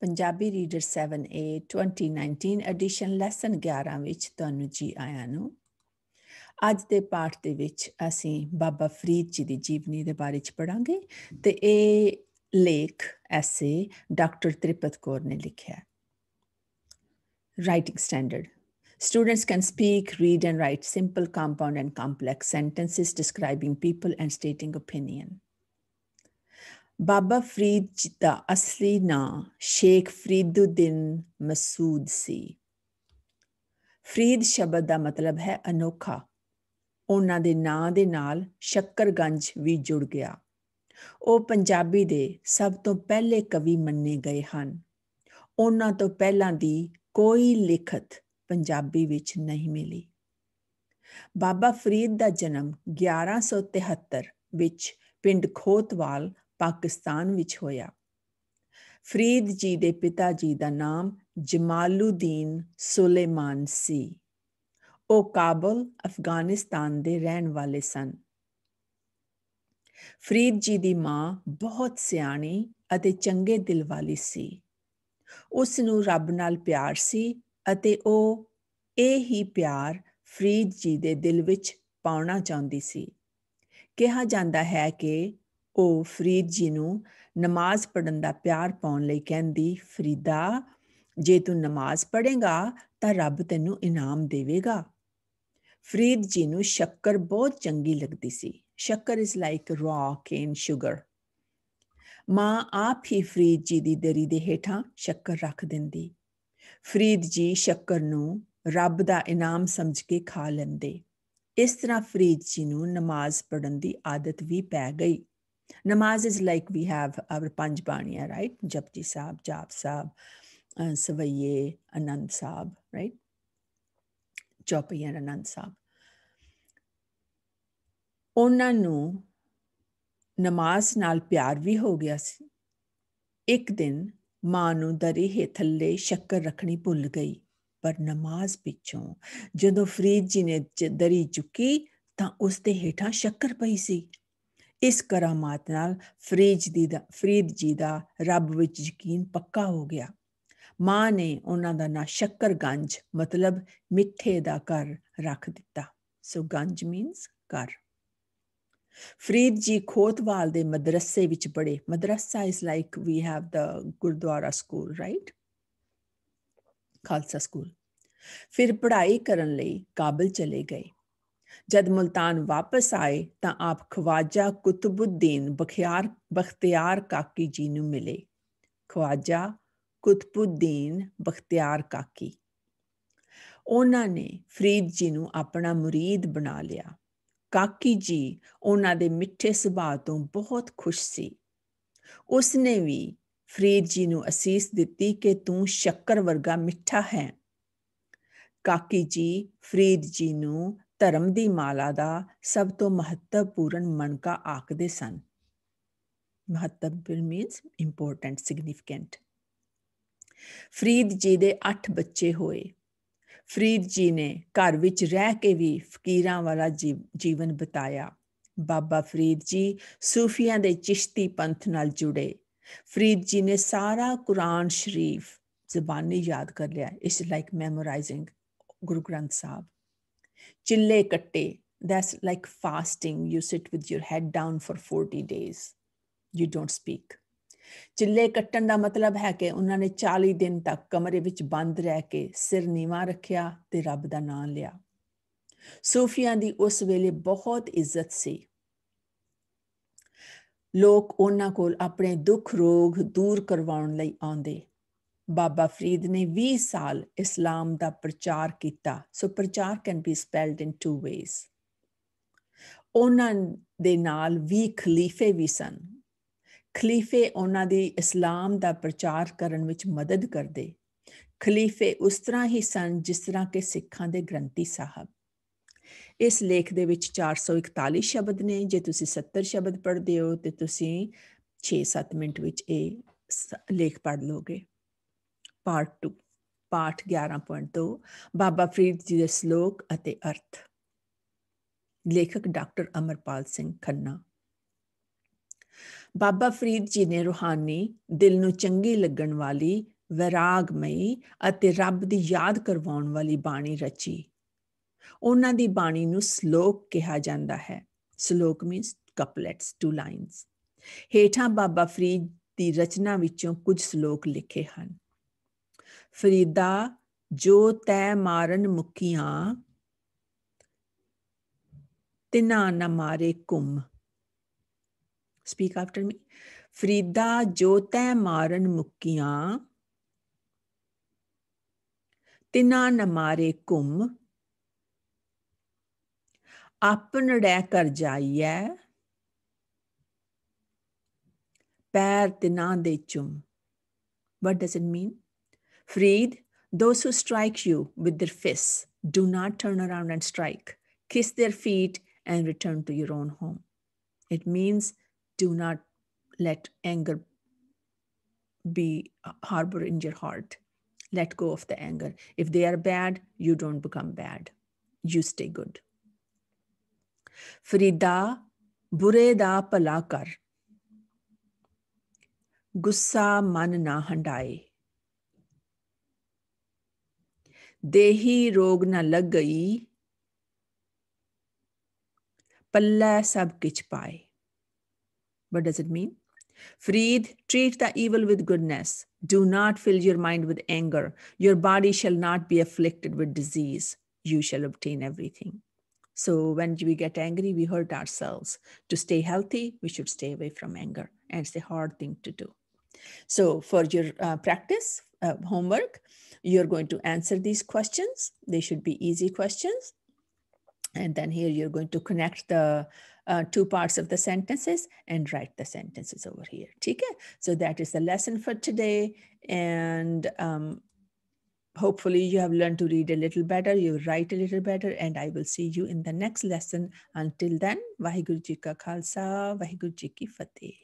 Punjabi reader 7A 2019 edition lesson 11 ਵਿੱਚ ਤੁਹਾਨੂੰ ਜੀ ਆਇਆਂ ਨੂੰ ਅੱਜ ਦੇ ਪਾਠ ਦੇ ਵਿੱਚ ਅਸੀਂ ਬਾਬਾ ਫਰੀਦ ਜੀ ਦੀ ਜੀਵਨੀ ਦੇ ਬਾਰੇ ਚ ਪੜਾਂਗੇ ਤੇ ਇਹ ਲੇਖ ਐਸੇ ਡਾਕਟਰ ਤ੍ਰਿਪਤ ਕੌਰ ਨੇ ਲਿਖਿਆ writing standard Students can speak, read, and write simple, compound, and complex sentences describing people and stating opinion. Baba Farid ji ਦਾ ਅਸਲੀ ਨਾਂ ਸ਼ੇਖ ਫਰੀਦੁਦੀਨ ਮਸੂਦ ਸੀ ਫਰੀਦ ਸ਼ਬਦ ਦਾ ਮਤਲਬ ਹੈ ਅਨੋਖਾ ਉਹਨਾਂ ਦੇ ਨਾਂ ਦੇ ਨਾਲ ਸ਼ੱਕਰਗੰਜ ਵੀ ਜੁੜ ਗਿਆ ਉਹ ਪੰਜਾਬੀ ਦੇ ਸਭ ਤੋਂ ਪਹਿਲੇ ਕਵੀ ਮੰਨੇ ਗਏ ਹਨ ਉਹਨਾਂ ਤੋਂ ਪਹਿਲਾਂ ਦੀ ਕੋਈ ਲਿਖਤ ਪੰਜਾਬੀ ਵਿੱਚ ਨਹੀਂ ਮਿਲੀ ਬਾਬਾ ਫਰੀਦ ਦਾ ਜਨਮ 1173 ਵਿੱਚ ਪਿੰਡ ਖੋਤਵਾਲ ਪਾਕਿਸਤਾਨ ਵਿੱਚ ਹੋਇਆ ਫਰੀਦ ਜੀ ਦੇ ਪਿਤਾ ਜੀ ਦਾ ਨਾਮ ਜਮਾਲਉਦੀਨ ਸੁਲੇਮਾਨ ਸੀ ਉਹ ਕਾਬਲ ਅਫਗਾਨਿਸਤਾਨ ਦੇ ਰਹਿਣ ਵਾਲੇ ਸਨ ਫਰੀਦ ਜੀ ਦੀ ਮਾਂ ਬਹੁਤ ਸਿਆਣੀ ਅਤੇ ਚੰਗੇ ਦਿਲ ਵਾਲੀ ਸੀ ਉਸ ਨੂੰ ਰੱਬ ਨਾਲ ਪਿਆਰ ਸੀ ਅਤੇ ਉਹ ਇਹ ਹੀ ਪਿਆਰ ਫਰੀਦ ਜੀ ਦੇ ਦਿਲ ਵਿੱਚ ਪਾਉਣਾ ਚਾਹੁੰਦੀ ਸੀ ਕਿਹਾ ਜਾਂਦਾ ਹੈ ਕਿ ਉਹ ਫਰੀਦ ਜੀ ਨੂੰ ਨਮਾਜ਼ ਪੜਨ ਦਾ ਪਿਆਰ ਪਾਉਣ ਲਈ ਕਹਿੰਦੀ ਫਰੀਦਾ ਜੇ ਤੂੰ ਨਮਾਜ਼ ਪੜੇਗਾ ਤਾਂ ਰੱਬ ਤੈਨੂੰ ਇਨਾਮ ਦੇਵੇਗਾ ਫਰੀਦ ਜੀ ਨੂੰ ਸ਼ੱਕਰ ਬਹੁਤ ਚੰਗੀ ਲੱਗਦੀ ਸੀ shakkar is like raw cane sugar ਮਾਂ ਆਪ ਹੀ ਫਰੀਦ ਜੀ ਦੀ ਦਰੀ ਦੇ ਹੇਠਾਂ ਸ਼ੱਕਰ ਰੱਖ ਦਿੰਦੀ ਫਰੀਦ ਜੀ ਸ਼ੱਕਰ ਨੂੰ ਰੱਬ ਦਾ ਇਨਾਮ ਸਮਝ ਕੇ ਖਾ ਲੈਂਦੇ ਇਸ ਤਰ੍ਹਾਂ ਫਰੀਦ ਜੀ ਨੂੰ ਨਮਾਜ਼ ਪੜਨ ਦੀ ਆਦਤ ਵੀ ਪੈ ਗਈ Namaz is like we have our Panj Baniya, right? Japji Sahib, Jap Sahib, uh, Savaye, Anand Sahib, right? Chaupai and Anand Sahib. ਉਹਨਾਂ ਨੂੰ ਨਮਾਜ਼ ਨਾਲ ਪਿਆਰ ਵੀ ਹੋ ਗਿਆ ਸੀ ਇੱਕ ਦਿਨ ਮਾਂ ਨੂੰ ਦਰੀ ਹੇ ਥੱਲੇ ਸ਼ੱਕਰ ਰੱਖਣੀ ਭੁੱਲ ਗਈ ਪਰ ਨਮਾਜ਼ ਪਿੱਛੋਂ ਜਦੋਂ ਫਰੀਦ ਜੀ ਨੇ ਦਰੀ ਚੁੱਕੀ ਤਾਂ ਉਸ ਦੇ ਹੇਠਾਂ ਸ਼ੱਕਰ ਪਈ ਸੀ ਇਸ ਕਰਾਮਾਤ ਨਾਲ ਫਰੀਦ ਜੀ ਦਾ ਫਰੀਦ ਜੀ ਦਾ ਰੱਬ ਵਿੱਚ ਯਕੀਨ ਪੱਕਾ ਹੋ ਗਿਆ ਮਾਂ ਨੇ ਉਹਨਾਂ ਦਾ ਨਾਂ ਸ਼ੱਕਰਗੰਜ ਮਤਲਬ ਮਿੱਠੇ ਦਾ ਘਰ ਰੱਖ ਦਿੱਤਾ ਸੋ ਗੰਜ ਮੀਨਸ ਘਰ ਫਰੀਦ ਜੀ ਖੋਤਵਾਲ ਦੇ ਮਦਰਸੇ ਵਿੱਚ ਪੜ੍ਹੇ madrasa is like we have the gurdwara school right Khalsa school ਫਿਰ ਪੜ੍ਹਾਈ ਕਰਨ ਲਈ ਕਾਬਲ ਚਲੇ ਗਏ ਜਦ ਮਲਤਾਨ ਵਾਪਸ ਆਏ ਤਾਂ ਆਪ ਖਵਾਜਾ ਕੁਤਬੁੱਦੀਨ ਬਖਿਆਰ ਬਖਤਿਆਰ ਕਾਕੀ ਜੀ ਨੂੰ ਮਿਲੇ ਖਵਾਜਾ ਕੁਤਬੁੱਦੀਨ ਬਖਤਿਆਰ ਕਾਕੀ ਉਹਨਾਂ ਨੇ ਫਰੀਦ ਜੀ ਨੂੰ ਆਪਣਾ murid ਬਣਾ ਲਿਆ ਕਾਕੀ ਜੀ ਉਹਨਾਂ ਦੇ ਮਿੱਠੇ ਸੁਭਾਅ ਤੋਂ ਬਹੁਤ ਖੁਸ਼ ਸੀ ਉਸ ਨੇ ਵੀ ਫਰੀਦ ਜੀ ਨੂੰ ਅਸੀਸ ਦਿੱਤੀ ਕਿ ਤੂੰ ਸ਼ੱਕਰ ਵਰਗਾ ਮਿੱਠਾ ਹੈ ਕਾਕੀ ਜੀ ਫਰੀਦ ਜੀ ਨੂੰ ਧਰਮ ਦੀ ਮਾਲਾ ਦਾ ਸਭ ਤੋਂ ਮਹੱਤਵਪੂਰਨ ਮਣਕਾ ਆਖਦੇ ਸਨ ਮਹੱਤਵਪੂਰਨ ਮੀਨਸ ਇੰਪੋਰਟੈਂਟ ਸਿਗਨੀਫੀਕੈਂਟ ਫਰੀਦ ਜੀ ਦੇ 8 ਬੱਚੇ ਹੋਏ ਫਰੀਦ ਜੀ ਨੇ ਘਰ ਵਿੱਚ ਰਹਿ ਕੇ ਵੀ ਫਕੀਰਾਂ ਵਾਲਾ ਜੀਵਨ ਬਤਾਇਆ ਬਾਬਾ ਫਰੀਦ ਜੀ ਸੂਫੀਆਂ ਦੇ ਚਿਸ਼ਤੀ ਪੰਥ ਨਾਲ ਜੁੜੇ ਫਰੀਦ ਜੀ ਨੇ ਸਾਰਾ ਕੁਰਾਨ ਸ਼ਰੀਫ ਜ਼ਬਾਨੀ ਯਾਦ ਕਰ ਲਿਆ ਇਸ ਲਾਈਕ ਮੈਮੋਰਾਈਜ਼ਿੰਗ ਗੁਰੂ ਗ੍ਰੰਥ ਸਾਹਿਬ ਚਿੱਲੇ ਕੱਟੇ that's like fasting you sit with your head down for 40 days you don't speak ਚਿੱਲੇ ਕੱਟਣ ਦਾ ਮਤਲਬ ਹੈ ਕਿ ਉਹਨਾਂ ਨੇ 40 ਦਿਨ ਤੱਕ ਕਮਰੇ ਵਿੱਚ ਬੰਦ ਰਹਿ ਕੇ ਸਿਰ ਨੀਵਾ ਰੱਖਿਆ ਤੇ ਰੱਬ ਦਾ ਨਾਮ ਲਿਆ ਸੂਫੀਆਂ ਦੀ ਉਸ ਵੇਲੇ ਬਹੁਤ ਇੱਜ਼ਤ ਸੀ ਲੋਕ ਉਹਨਾਂ ਕੋਲ ਆਪਣੇ ਦੁੱਖ ਰੋਗ ਦੂਰ ਕਰਵਾਉਣ ਲਈ ਆਉਂਦੇ ਬਾਬਾ ਫਰੀਦ ਨੇ 20 ਸਾਲ ਇਸਲਾਮ ਦਾ ਪ੍ਰਚਾਰ ਕੀਤਾ so prachar can be spelled in two ways ਉਹਨਾਂ ਦੇ ਨਾਲ 20 ਖਲੀਫੇ ਵੀ ਸਨ ਖਲੀਫੇ ਉਹਨਾਂ ਦੀ ਇਸਲਾਮ ਦਾ ਪ੍ਰਚਾਰ ਕਰਨ ਵਿੱਚ ਮਦਦ ਕਰਦੇ ਖਲੀਫੇ ਉਸ ਤਰ੍ਹਾਂ ਹੀ ਸਨ ਜਿਸ ਤਰ੍ਹਾਂ ਕਿ ਸਿੱਖਾਂ ਦੇ ਗ੍ਰੰਥੀ ਸਾਹਿਬ ਇਸ ਲੇਖ ਦੇ ਵਿੱਚ 441 ਸ਼ਬਦ ਨੇ ਜੇ ਤੁਸੀਂ 70 ਸ਼ਬਦ ਪੜ੍ਹਦੇ ਹੋ ਤੇ ਤੁਸੀਂ 6-7 ਮਿੰਟ ਵਿੱਚ ਇਹ ਲੇਖ ਪੜ੍ਹ ਲੋਗੇ ਪਾਰਟ 2 ਪਾਠ 11.2 ਬਾਬਾ ਫਰੀਦ ਜੀ ਦੇ ਸ਼ਲੋਕ ਅਤੇ ਅਰਥ ਲੇਖਕ ਡਾਕਟਰ ਅਮਰਪਾਲ ਸਿੰਘ ਖੰਨਾ ਬਾਬਾ ਫਰੀਦ ਜੀ ਨੇ ਰੋਹਾਨੀ ਦਿਲ ਨੂੰ ਚੰਗੀ ਲੱਗਣ ਵਾਲੀ ਵਿਰਾਗਮਈ ਅਤੇ ਰੱਬ ਦੀ ਯਾਦ ਕਰਵਾਉਣ ਵਾਲੀ ਬਾਣੀ ਰਚੀ ਉਹਨਾਂ ਦੀ ਬਾਣੀ ਨੂੰ ਸ਼ਲੋਕ ਕਿਹਾ ਜਾਂਦਾ ਹੈ ਸ਼ਲੋਕ ਮੀਨਸ ਕਪਲੇਟਸ ਟੂ ਲਾਈਨਸ ਹੇਠਾਂ ਬਾਬਾ ਫਰੀਦ ਦੀ ਰਚਨਾ ਵਿੱਚੋਂ ਕੁਝ ਸ਼ਲੋਕ ਲਿਖੇ ਹਨ ਫਰੀਦਾ ਜੋ ਤੈ ਮਾਰਨ ਮੁਕੀਆਂ ਤਿਨਾ ਨਾ ਮਾਰੇ ਕੁਮ ਸਪੀਕ ਆਫਟਰ ਮੀ ਫਰੀਦਾ ਜੋ ਤੈ ਮਾਰਨ ਮੁਕੀਆਂ ਤਿਨਾ ਨਾ ਮਾਰੇ ਕੁਮ ਆਪਨ ਰੈ ਕਰ ਜਾਈਐ ਪੈਰ ਤਿਨਾ ਦੇ ਚੁੰਮ what does it mean Freed, those who strike you with their fists, do not turn around and strike. Kiss their feet and return to your own home. It means do not let anger be harbor in your heart. Let go of the anger. If they are bad, you don't become bad. You stay good. Frida bureda palakar. Gussa manna handai. देही रोग न लग गई पल्ला सब किच पाए what does it mean freed treat the evil with goodness do not fill your mind with anger your body shall not be afflicted with disease you shall obtain everything so when we get angry we hurt ourselves to stay healthy we should stay away from anger and it's a hard thing to do so for your uh, practice uh, homework, you're going to answer these questions. They should be easy questions. And then here you're going to connect the uh, two parts of the sentences and write the sentences over here. Okay, so that is the lesson for today. And um, hopefully you have learned to read a little better, you write a little better, and I will see you in the next lesson. Until then, wahigurjika Ka Khalsa, Vaheguru Ki Fateh.